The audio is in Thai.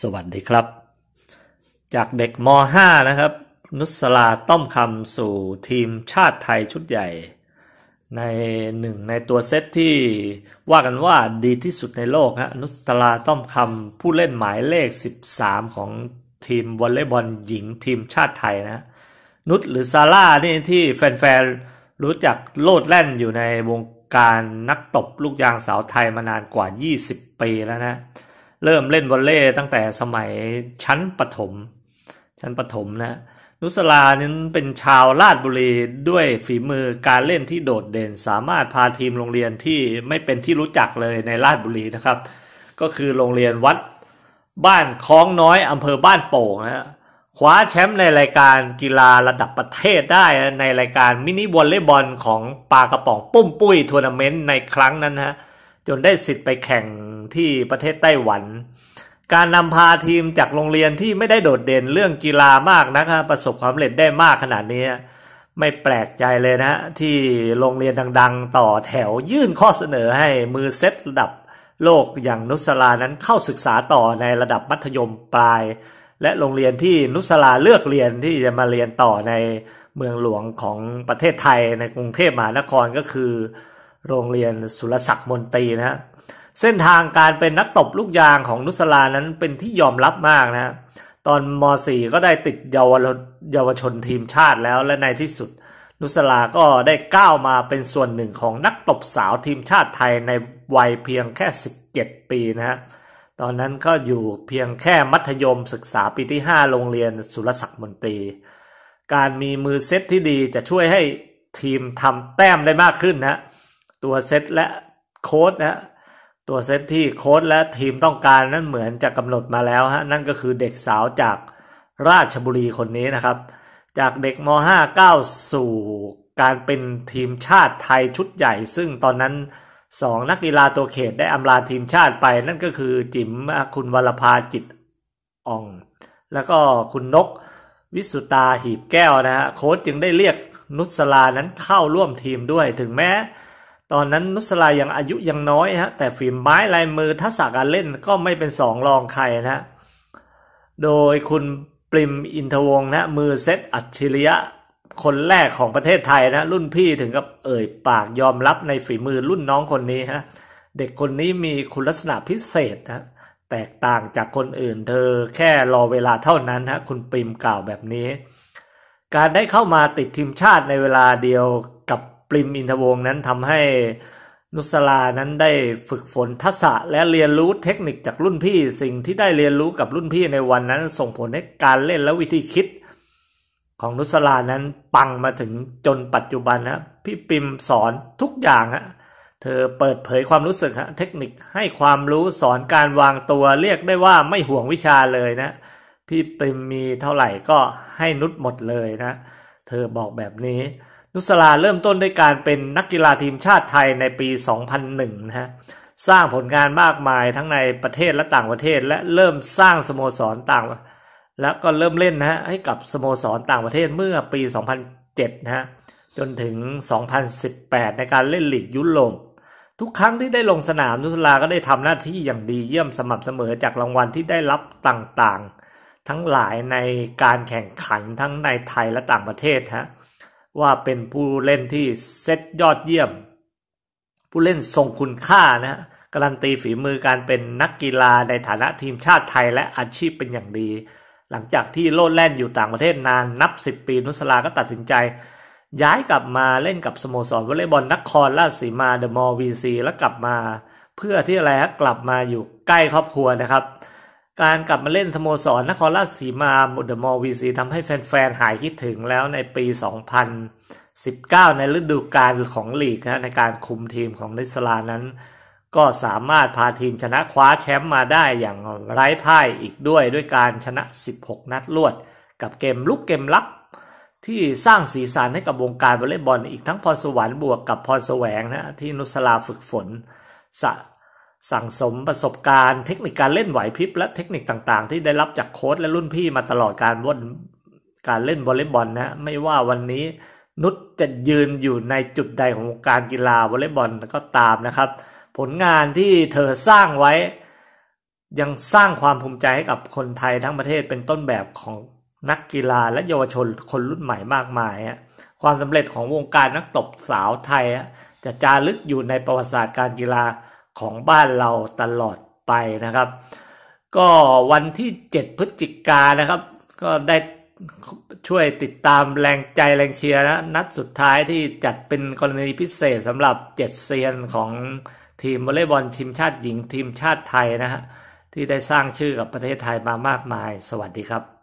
สวัสดีครับ จากเด็กม .5 นะครับ นุสลาต้อมคำสู่ทีมชาติไทยชุดใหญ่ ในหนึ่งในตัวเซตที่ว่ากันว่าดีที่สุดในโลกฮะนุสลาต้อมคำผู้เล่นหมายเลข 13 ของทีมวอลเลย์บอลหญิงทีมชาติไทยนะ นุชหรือซาร่านี่ที่แฟนๆรู้จักโลดแล่นอยู่ในวงการนักตบลูกยางสาวไทยมานานกว่า 20 ปีแล้วนะเริ่มเล่นวอลเลย์ตั้งแต่สมัยชั้นปฐถม ชั้นปฐถมนะ นุสลานั้นเป็นชาวลาดบุรีด้วยฝีมือการเล่นที่โดดเด่น สามารถพาทีมโรงเรียนที่ไม่เป็นที่รู้จักเลยในลาดบุรีนะครับ ก็คือโรงเรียนวัดบ้านคลองน้อยอำเภอบ้านโป่งนะคว้าแชมป์ในรายการกีฬาระดับประเทศได้ในรายการมินิวอลเลย์บอลของปากระป๋องปุ้มปุ้ยทัวร์นาเมนต์ในครั้งนั้นฮะจนได้สิทธิ์ไปแข่งที่ประเทศไต้หวัน การนำพาทีมจากโรงเรียนที่ไม่ได้โดดเด่นเรื่องกีฬามากนะครับประสบความสำเร็จได้มากขนาดนี้ ไม่แปลกใจเลยนะที่โรงเรียนดังๆต่อแถวยื่นข้อเสนอให้มือเซตระดับโลกอย่างนุสลานั้นเข้าศึกษาต่อในระดับมัธยมปลาย และโรงเรียนที่นุสลาเลือกเรียนที่จะมาเรียนต่อในเมืองหลวงของประเทศไทยในกรุงเทพมหานครก็คือโรงเรียนสุรศักดิ์มนตรีนะฮะ เส้นทางการเป็นนักตบลูกยางของนุสลานั้นเป็นที่ยอมรับมากนะฮะ ตอนม .4 ก็ได้ติดเยาวเยาวชนทีมชาติแล้วและในที่สุด นุสลาก็ได้ก้าวมาเป็นส่วนหนึ่งของนักตบสาวทีมชาติไทยในวัยเพียงแค่ 17 ปีนะฮะ ตอนนั้นก็อยู่เพียงแค่มัธยมศึกษา ปีที่ 5 โรงเรียนสุรศักดิ์มนตรี การมีมือเซตที่ดีจะช่วยให้ทีมทำแต้มได้มากขึ้นนะตัวเซตและโค้ดนะตัวเซตที่โค้ดและทีมต้องการนั้นเหมือนจะกำหนดมาแล้วฮะนั่นก็คือเด็กสาวจากราชบุรีคนนี้นะครับจากเด็กม .5 ก้าสู่การเป็นทีมชาติไทยชุดใหญ่ ซึ่งตอนนั้นสองนักกีฬาตัวเขตได้อำลาทีมชาติไปนั่นก็คือจิมคุณวรภาจิตอ่อง แล้วก็คุณนกวิสุตาหีบแก้วนะฮะโค้ชจึงได้เรียกนุสลานั้นเข้าร่วมทีมด้วยถึงแม้ตอนนั้นนุสลายังอายุยังน้อยฮะแต่ฝีมไม้ลายมือทักษะการเล่นก็ไม่เป็นสองรองใครนะโดยคุณปริมอินทวงนะมือเซตอัจฉริยะ คนแรกของประเทศไทยนะรุ่นพี่ถึงกับเอ่ยปากยอมรับในฝีมือรุ่นน้องคนนี้ฮะเด็กคนนี้มีคุณลักษณะพิเศษนะแตกต่างจากคนอื่น เธอแค่รอเวลาเท่านั้นฮะคุณปริมกล่าวแบบนี้ การได้เข้ามาติดทีมชาติในเวลาเดียวปริมอินทวงนั้นทำให้นุสลานั้นได้ฝึกฝนทักษะและเรียนรู้เทคนิคจากรุ่นพี่สิ่งที่ได้เรียนรู้กับรุ่นพี่ในวันนั้น ส่งผลให้การเล่นและวิธีคิด ของนุสลานั้นปังมาถึงจนปัจจุบันนะพี่ปิมสอนทุกอย่างฮะเธอเปิดเผยความรู้สึกฮะเทคนิคให้ความรู้สอนการวางตัว เรียกได้ว่าไม่ห่วงวิชาเลยนะพี่ปิมมีเท่าไหร่ก็ให้นุชหมดเลยนะเธอบอกแบบนี้นุสลาเริ่มต้นด้วยการเป็นนักกีฬาทีมชาติไทยในปี 2001 นะฮะสร้างผลงานมากมายทั้งในประเทศและต่างประเทศและเริ่มสร้างสโมสรต่าง แล้วก็เริ่มเล่นนะฮะให้กับสโมสรต่างประเทศเมื่อปี 2007 นะฮะจนถึง 2018 ในการเล่นลีกยุโรปทุกครั้งที่ได้ลงสนามนุสลาก็ได้ทำหน้าที่อย่างดีเยี่ยมสม่ำเสมอจากรางวัลที่ได้รับต่างๆทั้งหลายในการแข่งขันทั้งในไทยและต่างประเทศฮะว่าเป็นผู้เล่นที่เซตยอดเยี่ยม ผู้เล่นทรงคุณค่านะการันตีฝีมือการเป็นนักกีฬาในฐานะทีมชาติไทยและอาชีพเป็นอย่างดี หลังจากที่โลดแล่นอยู่ต่างประเทศนาน นับ 10 ปีนุสลาก็ตัดสินใจ ย้ายกลับมาเล่นกับ สโมสรวอลเลย์บอลนครราชสีมาเดอะมอลวีซีและกลับมา เพื่อที่อะไรกลับมาอยู่ใกล้ครอบครัวนะครับการกลับมาเล่นสโมสรนครราชสีมาบุดมอวีซีทำให้แฟนๆ หายคิดถึงแล้วในปี 2019 ในฤดูกาลของลีกนะในการคุมทีมของนิสลานั้นก็สามารถพาทีมชนะคว้าแชมป์มาได้อย่างไร้พ่ายอีกด้วยด้วยการชนะ 16 นัดรวด กับเกมลุกเกมลับที่สร้างสีสันให้กับวงการวอลเลย์บอล อีกทั้งพรสวรรค์บวกกับพรแสวงนะที่นุสลาฝึกฝนสะสั่งสมประสบการณ์เทคนิคการเล่นไหวพริบและเทคนิคต่างๆที่ได้รับจากโค้ชและรุ่นพี่มาตลอดการวนการเล่นวอลเลย์บอลนะไม่ว่าวันนี้นุชจะยืนอยู่ในจุดใดของการกีฬาวอลเลย์บอลก็ตามนะครับ ผลงานที่เธอสร้างไว้ยังสร้างความภูมิใจให้กับคนไทยทั้งประเทศเป็นต้นแบบของนักกีฬาและเยาวชนคนรุ่นใหม่มากมายความสำเร็จของวงการนักตบสาวไทย จะจารึกอยู่ในประวัติศาสตร์การกีฬาของบ้านเราตลอดไปนะครับ ก็วันที่ 7พฤศจิกานะครับ ก็ได้ช่วยติดตามแรงใจแรงเชียร์นะนัดสุดท้ายที่จัดเป็นกรณีพิเศษสำหรับเจ็ดเซียนของทีมวอลเลย์บอลทีมชาติหญิงทีมชาติไทยนะฮะที่ได้สร้างชื่อกับประเทศไทยมามากมาย สวัสดีครับ